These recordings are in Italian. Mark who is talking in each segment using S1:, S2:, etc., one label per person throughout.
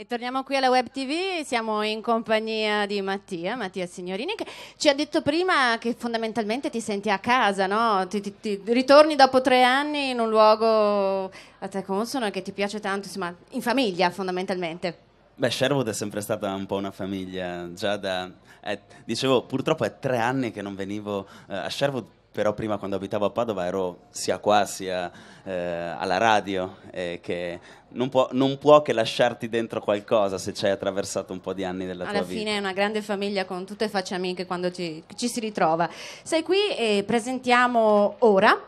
S1: E torniamo qui alla Web TV, siamo in compagnia di Mattia, Mattia Signorini, che ci ha detto prima che fondamentalmente ti senti a casa, no? Ti, ti, ti ritorni dopo tre anni in un luogo a te consono e che ti piace tanto, insomma, in famiglia fondamentalmente.
S2: Beh, Sherwood è sempre stata un po' una famiglia, già da... Eh, dicevo, purtroppo è tre anni che non venivo eh, a Sherwood però prima quando abitavo a Padova ero sia qua sia eh, alla radio, eh, che non può, non può, che lasciarti dentro qualcosa se ci hai attraversato un po' di anni della alla tua vita. Alla fine è
S1: una grande famiglia con tutte facce amiche quando ci, ci si ritrova. Sei qui e presentiamo ora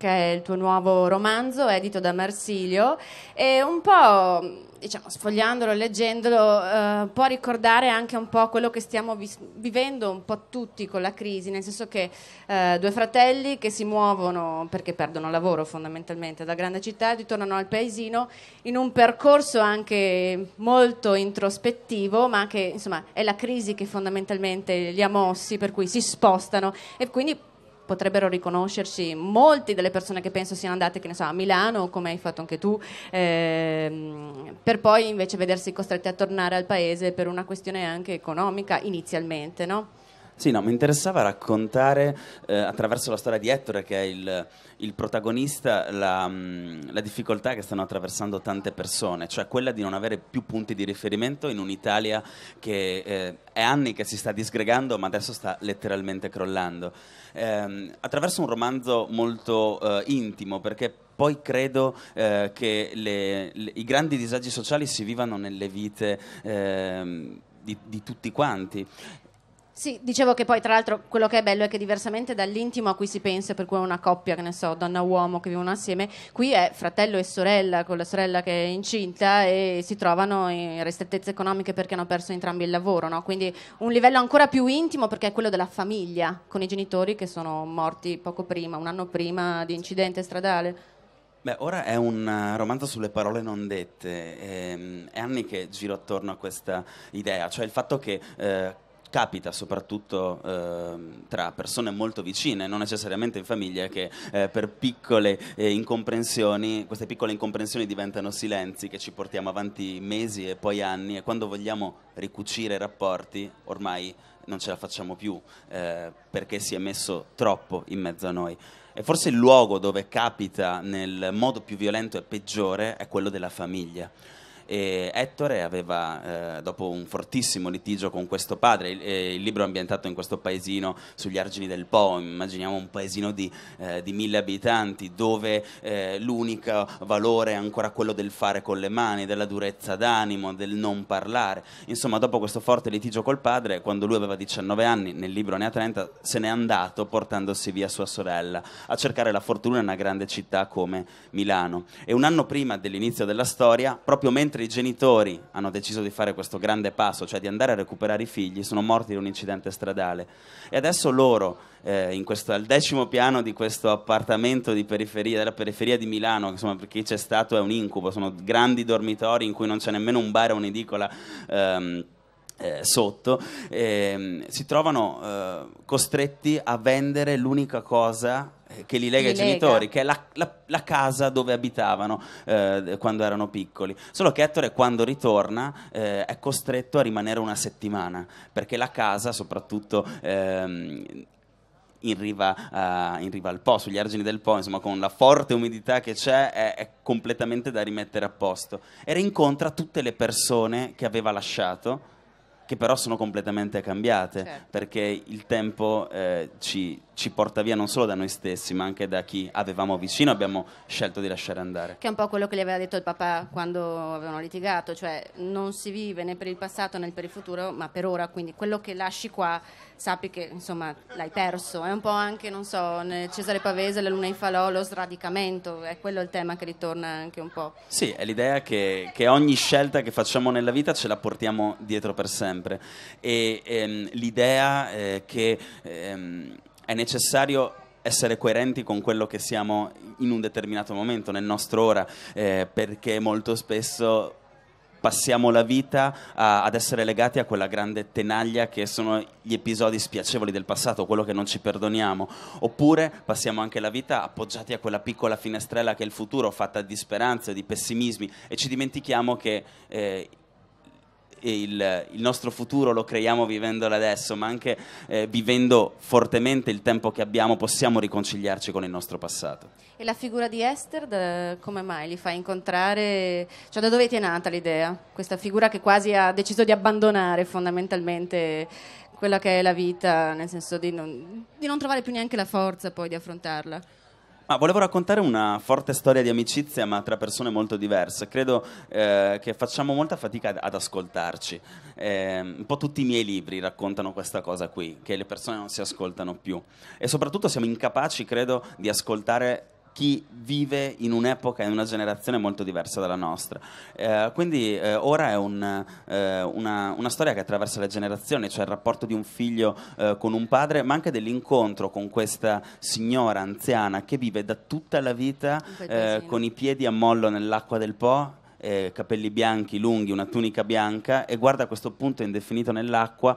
S1: che è il tuo nuovo romanzo edito da Marsilio e un po' diciamo, sfogliandolo e leggendolo eh, può ricordare anche un po' quello che stiamo vi- vivendo un po' tutti con la crisi, nel senso che eh, due fratelli che si muovono perché perdono lavoro fondamentalmente da grande città e ritornano al paesino in un percorso anche molto introspettivo, ma che insomma è la crisi che fondamentalmente li ha mossi, per cui si spostano e quindi potrebbero riconoscerci molte delle persone che penso siano andate so, a Milano, come hai fatto anche tu, ehm, per poi invece vedersi costrette a tornare al paese per una questione anche economica inizialmente. No?
S2: Sì, no, mi interessava raccontare eh, attraverso la storia di Ettore, che è il, il protagonista, la, mm, la, difficoltà che stanno attraversando tante persone, cioè quella di non avere più punti di riferimento in un'Italia che eh, è anni che si sta disgregando, ma adesso sta letteralmente crollando. Eh, attraverso un romanzo molto eh, intimo, perché poi credo eh, che le, le, i grandi disagi sociali si vivano nelle vite eh, di, di, tutti quanti.
S1: Sì, dicevo che poi tra l'altro quello che è bello è che diversamente dall'intimo a cui si pensa, per cui è una coppia, che ne so, donna-uomo che vivono assieme, qui è fratello e sorella, con la sorella che è incinta e si trovano in ristrettezze economiche perché hanno perso entrambi il lavoro, no? quindi un livello ancora più intimo perché è quello della famiglia, con i genitori che sono morti poco prima, un anno prima di incidente stradale.
S2: Beh, ora è un eh, romanzo sulle parole non dette, è, ehm, è anni che giro attorno a questa idea, cioè il fatto che... Eh, capita soprattutto eh, tra persone molto vicine, non necessariamente in famiglia, che eh, per piccole eh, incomprensioni, queste piccole incomprensioni diventano silenzi che ci portiamo avanti mesi e poi anni e quando vogliamo ricucire i rapporti ormai non ce la facciamo più eh, perché si è messo troppo in mezzo a noi. E forse il luogo dove capita nel modo più violento e peggiore è quello della famiglia e Ettore aveva, eh, dopo un fortissimo litigio con questo padre, il, eh, il, libro è ambientato in questo paesino sugli argini del Po, immaginiamo un paesino di, eh, di mille abitanti dove eh, l'unico valore è ancora quello del fare con le mani, della durezza d'animo, del non parlare. Insomma, dopo questo forte litigio col padre, quando lui aveva 19 anni, nel libro ne ha 30, se n'è andato portandosi via sua sorella a cercare la fortuna in una grande città come Milano. E un anno prima dell'inizio della storia, proprio mentre mentre i genitori hanno deciso di fare questo grande passo, cioè di andare a recuperare i figli, sono morti in un incidente stradale. E adesso loro, eh, questo, al decimo piano di questo appartamento di periferia, della periferia di Milano, insomma, per chi c'è stato è un incubo, sono grandi dormitori in cui non c'è nemmeno un bar o un'edicola. Ehm, eh, sotto, ehm, si trovano eh, costretti a vendere l'unica cosa eh, che li lega li ai lega. genitori, che è la, la, la casa dove abitavano eh, quando erano piccoli. Solo che Ettore quando ritorna eh, è costretto a rimanere una settimana, perché la casa soprattutto... Ehm, in riva, uh, in riva, al Po, sugli argini del Po, insomma, con la forte umidità che c'è, è, è, completamente da rimettere a posto. E rincontra tutte le persone che aveva lasciato che però sono completamente cambiate certo. perché il tempo eh, ci ci porta via non solo da noi stessi, ma anche da chi avevamo vicino, abbiamo scelto di lasciare andare.
S1: Che è un po' quello che gli aveva detto il papà quando avevano litigato, cioè non si vive né per il passato né per il futuro, ma per ora, quindi quello che lasci qua sappi che insomma l'hai perso. È un po' anche, non so, Cesare Pavese, la luna in falò, lo sradicamento, è quello il tema che ritorna anche un po'.
S2: Sì, è l'idea che, che ogni scelta che facciamo nella vita ce la portiamo dietro per sempre. E ehm, l'idea eh, che... Ehm, è necessario essere coerenti con quello che siamo in un determinato momento, nel nostro ora, eh, perché molto spesso passiamo la vita a, ad essere legati a quella grande tenaglia che sono gli episodi spiacevoli del passato, quello che non ci perdoniamo, oppure passiamo anche la vita appoggiati a quella piccola finestrella che è il futuro, fatta di speranze, di pessimismi e ci dimentichiamo che eh, il, il, nostro futuro lo creiamo vivendolo adesso, ma anche eh, vivendo fortemente il tempo che abbiamo possiamo riconciliarci con il nostro passato.
S1: E la figura di Esther, da, come mai li fai incontrare? Cioè, da dove ti è nata l'idea? Questa figura che quasi ha deciso di abbandonare fondamentalmente quella che è la vita, nel senso di non, di non trovare più neanche la forza poi di affrontarla.
S2: Ma volevo raccontare una forte storia di amicizia, ma tra persone molto diverse. Credo eh, che facciamo molta fatica ad, ad ascoltarci. Eh, un po' tutti i miei libri raccontano questa cosa qui, che le persone non si ascoltano più. E soprattutto siamo incapaci, credo, di ascoltare chi vive in un'epoca, in una generazione molto diversa dalla nostra. Eh, quindi eh, ora è un, eh, una, una, storia che attraversa le generazioni, cioè il rapporto di un figlio eh, con un padre, ma anche dell'incontro con questa signora anziana che vive da tutta la vita eh, con i piedi a mollo nell'acqua del Po, eh, capelli bianchi, lunghi, una tunica bianca e guarda questo punto indefinito nell'acqua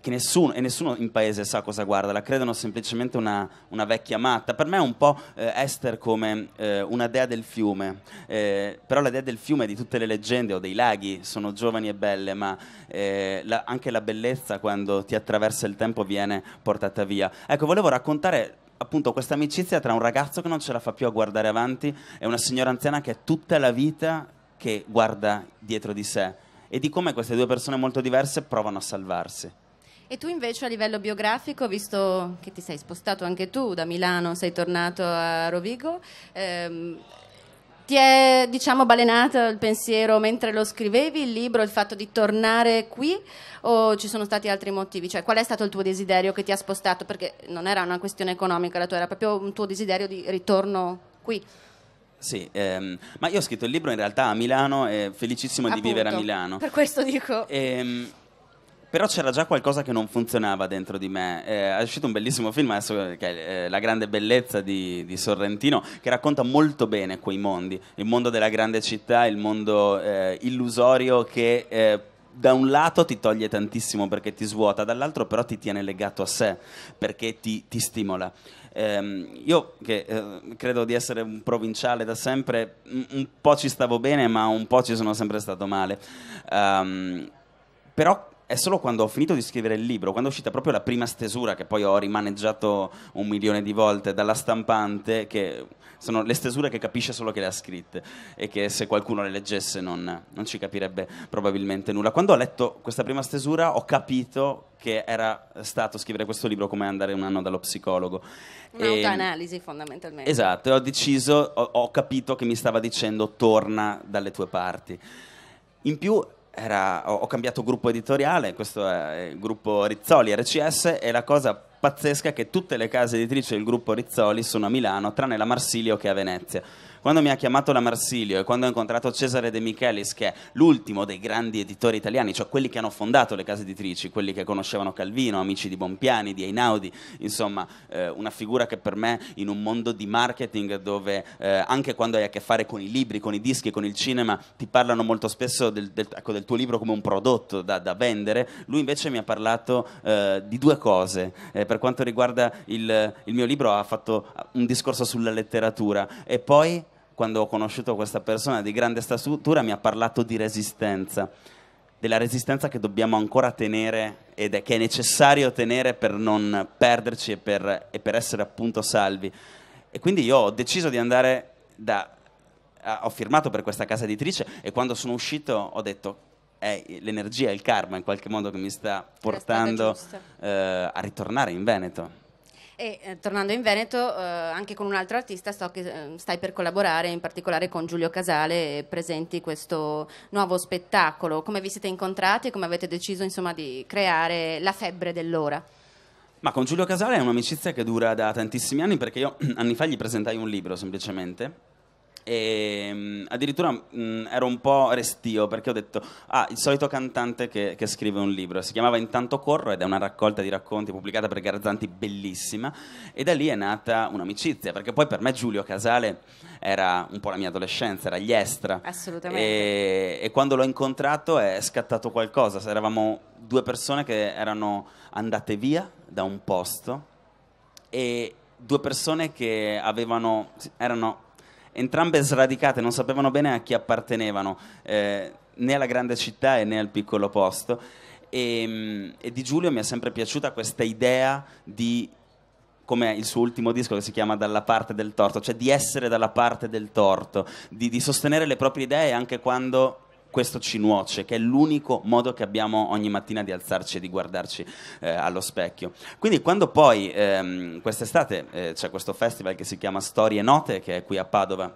S2: che nessuno, e nessuno in paese sa cosa guarda, la credono semplicemente una, una vecchia matta. Per me è un po' eh, Esther come eh, una dea del fiume, eh, però la dea del fiume di tutte le leggende o dei laghi sono giovani e belle, ma eh, la, anche la bellezza quando ti attraversa il tempo viene portata via. Ecco, volevo raccontare appunto questa amicizia tra un ragazzo che non ce la fa più a guardare avanti e una signora anziana che è tutta la vita che guarda dietro di sé e di come queste due persone molto diverse provano a salvarsi.
S1: E tu invece a livello biografico, visto che ti sei spostato anche tu da Milano, sei tornato a Rovigo, ehm, ti è diciamo balenato il pensiero mentre lo scrivevi il libro, il fatto di tornare qui o ci sono stati altri motivi? Cioè, qual è stato il tuo desiderio che ti ha spostato? Perché non era una questione economica la tua, era proprio un tuo desiderio di ritorno qui.
S2: Sì, ehm, ma io ho scritto il libro in realtà a Milano e felicissimo Appunto, di vivere a Milano. Per
S1: questo dico.
S2: Ehm, però c'era già qualcosa che non funzionava dentro di me. Eh, è uscito un bellissimo film adesso che è eh, La grande bellezza di, di, Sorrentino, che racconta molto bene quei mondi, il mondo della grande città, il mondo eh, illusorio che eh, da un lato ti toglie tantissimo perché ti svuota, dall'altro però ti tiene legato a sé perché ti, ti stimola. Ehm, io che eh, credo di essere un provinciale da sempre, un po' ci stavo bene ma un po' ci sono sempre stato male. Ehm, però è solo quando ho finito di scrivere il libro, quando è uscita proprio la prima stesura, che poi ho rimaneggiato un milione di volte dalla stampante, che sono le stesure che capisce solo che le ha scritte e che se qualcuno le leggesse non, non ci capirebbe probabilmente nulla. Quando ho letto questa prima stesura ho capito che era stato scrivere questo libro come andare un anno dallo psicologo. Un'autoanalisi
S1: ehm, e, fondamentalmente.
S2: Esatto, e ho deciso, ho, ho capito che mi stava dicendo torna dalle tue parti. In più era, ho, ho, cambiato gruppo editoriale, questo è il gruppo Rizzoli RCS e la cosa pazzesca è che tutte le case editrici del gruppo Rizzoli sono a Milano, tranne la Marsilio che è a Venezia. Quando mi ha chiamato la Marsilio e quando ho incontrato Cesare De Michelis, che è l'ultimo dei grandi editori italiani, cioè quelli che hanno fondato le case editrici, quelli che conoscevano Calvino, amici di Bompiani, di Einaudi, insomma, eh, una figura che per me in un mondo di marketing dove eh, anche quando hai a che fare con i libri, con i dischi, con il cinema, ti parlano molto spesso del, del, ecco, del tuo libro come un prodotto da, da, vendere, lui invece mi ha parlato eh, di due cose. Eh, per quanto riguarda il, il mio libro ha fatto un discorso sulla letteratura e poi quando ho conosciuto questa persona di grande statura, mi ha parlato di resistenza, della resistenza che dobbiamo ancora tenere ed è che è necessario tenere per non perderci e per, e per essere appunto salvi. E quindi io ho deciso di andare da... Ho firmato per questa casa editrice e quando sono uscito ho detto è eh, l'energia, il karma in qualche modo che mi sta portando eh, a ritornare in Veneto.
S1: E eh, tornando in Veneto, eh, anche con un altro artista so che eh, stai per collaborare, in particolare con Giulio Casale, e presenti questo nuovo spettacolo. Come vi siete incontrati e come avete deciso insomma, di creare la febbre dell'ora?
S2: Ma con Giulio Casale è un'amicizia che dura da tantissimi anni perché io anni fa gli presentai un libro semplicemente e, ehm, addirittura mh, mm, ero un po' restio perché ho detto, ah, il solito cantante che, che, scrive un libro, si chiamava Intanto Corro ed è una raccolta di racconti pubblicata per Garzanti bellissima e da lì è nata un'amicizia, perché poi per me Giulio Casale era un po' la mia adolescenza, era gli extra. Assolutamente. E, e quando l'ho incontrato è scattato qualcosa, eravamo due persone che erano andate via da un posto e due persone che avevano, erano entrambe sradicate, non sapevano bene a chi appartenevano, eh, né alla grande città né al piccolo posto. E, ehm, e di Giulio mi è sempre piaciuta questa idea di come il suo ultimo disco che si chiama Dalla parte del torto, cioè di essere dalla parte del torto, di, di sostenere le proprie idee anche quando questo ci nuoce, che è l'unico modo che abbiamo ogni mattina di alzarci e di guardarci eh, allo specchio. Quindi quando poi ehm, quest'estate eh, c'è questo festival che si chiama Storie Note, che è qui a Padova,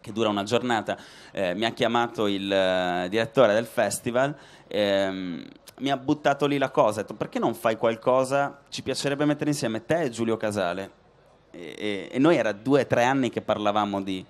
S2: che dura una giornata, eh, mi ha chiamato il uh, direttore del festival, ehm, mi ha buttato lì la cosa, ha detto perché non fai qualcosa, ci piacerebbe mettere insieme te e Giulio Casale e, e, noi era due o tre anni che parlavamo di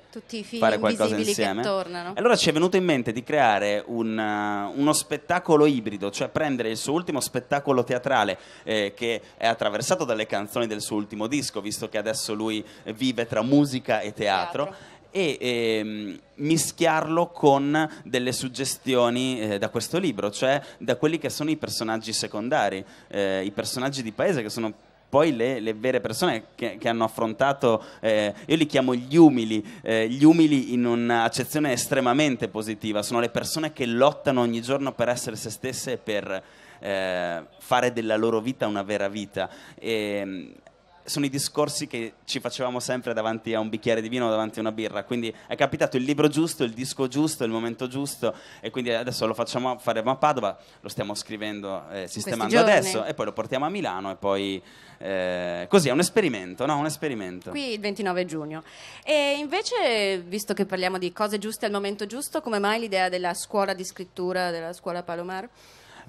S2: fare qualcosa insieme. Allora ci è venuto in mente di creare un, uh, uno spettacolo ibrido, cioè prendere il suo ultimo spettacolo teatrale eh, che è attraversato dalle canzoni del suo ultimo disco, visto che adesso lui vive tra musica e teatro. teatro e ehm, mischiarlo con delle suggestioni eh, da questo libro, cioè da quelli che sono i personaggi secondari, eh, i personaggi di paese che sono poi le, le vere persone che, che hanno affrontato, eh, io li chiamo gli umili, eh, gli umili in un'accezione estremamente positiva, sono le persone che lottano ogni giorno per essere se stesse e per... Eh, fare della loro vita una vera vita. E, ehm, sono i discorsi che ci facevamo sempre davanti a un bicchiere di vino o davanti a una birra. Quindi è capitato il libro giusto, il disco giusto, il momento giusto. E quindi adesso lo facciamo, faremo a Padova, lo stiamo scrivendo, eh, sistemando adesso, e poi lo portiamo a Milano. E poi eh, così è un esperimento, no? Un esperimento. Qui
S1: il 29 giugno. E invece, visto che parliamo di cose giuste al momento giusto, come mai l'idea della scuola di scrittura, della scuola Palomar?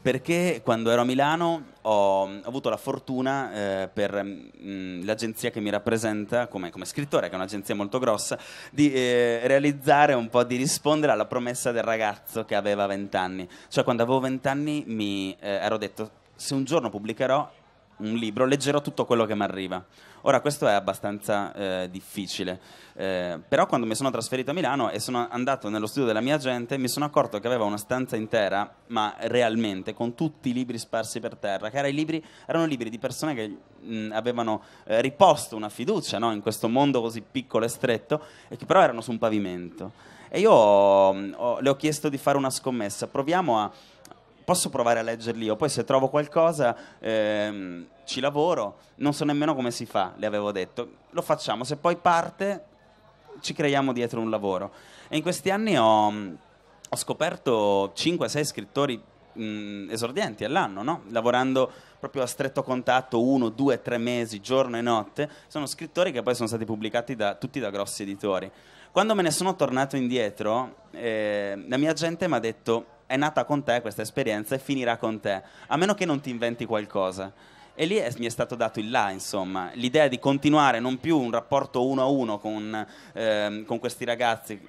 S2: perché quando ero a Milano ho, avuto la fortuna eh, per mh, mm, l'agenzia che mi rappresenta come, come, scrittore, che è un'agenzia molto grossa, di eh, realizzare un po', di rispondere alla promessa del ragazzo che aveva vent'anni. Cioè quando avevo vent'anni mi eh, ero detto se un giorno pubblicherò un libro, leggerò tutto quello che mi arriva. Ora, questo è abbastanza eh, difficile, eh, però quando mi sono trasferito a Milano e sono andato nello studio della mia gente, mi sono accorto che aveva una stanza intera, ma realmente, con tutti i libri sparsi per terra, che era libri, erano libri di persone che mh, avevano eh, riposto una fiducia no? in questo mondo così piccolo e stretto, e che però erano su un pavimento. E io ho, ho, le ho chiesto di fare una scommessa, proviamo a posso provare a leggerli io, poi se trovo qualcosa ehm, ci lavoro, non so nemmeno come si fa, le avevo detto, lo facciamo, se poi parte ci creiamo dietro un lavoro. E in questi anni ho, ho scoperto 5-6 scrittori mh, esordienti all'anno, no? lavorando proprio a stretto contatto uno, due, tre mesi, giorno e notte, sono scrittori che poi sono stati pubblicati da, tutti da grossi editori. Quando me ne sono tornato indietro, eh, la mia gente mi ha detto è nata con te questa esperienza e finirà con te, a meno che non ti inventi qualcosa. E lì è, mi è stato dato il là, insomma, l'idea di continuare non più un rapporto uno a uno con, eh, con questi ragazzi,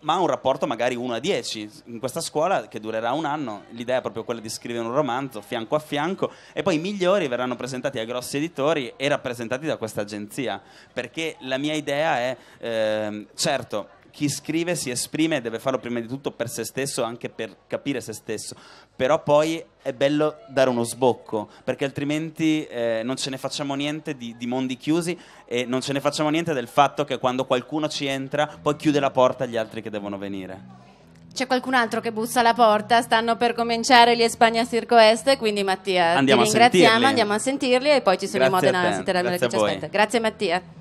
S2: ma un rapporto magari uno a dieci. In questa scuola, che durerà un anno, l'idea è proprio quella di scrivere un romanzo fianco a fianco e poi i migliori verranno presentati ai grossi editori e rappresentati da questa agenzia. Perché la mia idea è, eh, certo, chi scrive si esprime e deve farlo prima di tutto per se stesso, anche per capire se stesso, però poi è bello dare uno sbocco, perché altrimenti eh, non ce ne facciamo niente di, di, mondi chiusi e non ce ne facciamo niente del fatto che quando qualcuno ci entra poi chiude la porta agli altri che devono venire.
S1: C'è qualcun altro che bussa alla porta, stanno per cominciare gli Espagna Circo Est, quindi Mattia andiamo ti ringraziamo, a andiamo a sentirli e poi ci sono Grazie i Modena Citerella che ci aspetta. Grazie
S2: Mattia.